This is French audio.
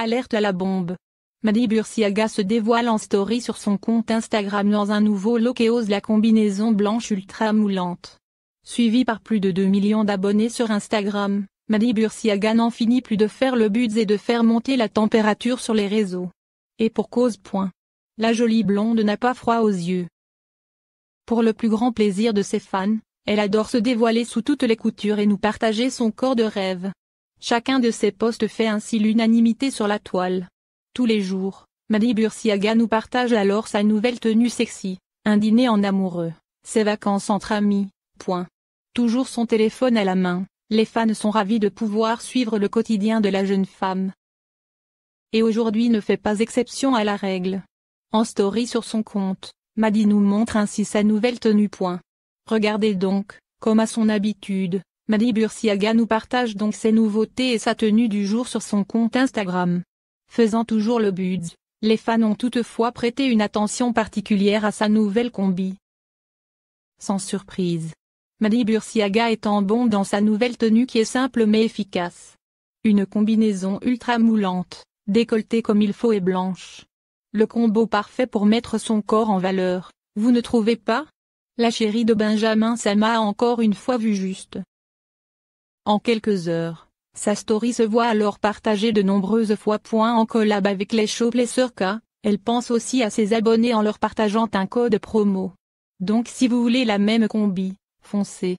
Alerte à la bombe. Madi Bursiaga se dévoile en story sur son compte Instagram dans un nouveau look et ose la combinaison blanche ultra moulante. Suivie par plus de 2 millions d'abonnés sur Instagram, Madi Bursiaga n'en finit plus de faire le but et de faire monter la température sur les réseaux. Et pour cause point. La jolie blonde n'a pas froid aux yeux. Pour le plus grand plaisir de ses fans, elle adore se dévoiler sous toutes les coutures et nous partager son corps de rêve. Chacun de ces postes fait ainsi l'unanimité sur la toile. Tous les jours, Madi Bursiaga nous partage alors sa nouvelle tenue sexy, un dîner en amoureux, ses vacances entre amis, point. Toujours son téléphone à la main, les fans sont ravis de pouvoir suivre le quotidien de la jeune femme. Et aujourd'hui ne fait pas exception à la règle. En story sur son compte, Madi nous montre ainsi sa nouvelle tenue. Point. Regardez donc, comme à son habitude, Madi Bursiaga nous partage donc ses nouveautés et sa tenue du jour sur son compte Instagram. Faisant toujours le buzz, les fans ont toutefois prêté une attention particulière à sa nouvelle combi. Sans surprise. Madi Bursiaga est en bon dans sa nouvelle tenue qui est simple mais efficace. Une combinaison ultra moulante, décolletée comme il faut et blanche. Le combo parfait pour mettre son corps en valeur, vous ne trouvez pas La chérie de Benjamin Sama a encore une fois vu juste. En quelques heures, sa story se voit alors partagée de nombreuses fois. En collab avec les sur K, elle pense aussi à ses abonnés en leur partageant un code promo. Donc si vous voulez la même combi, foncez.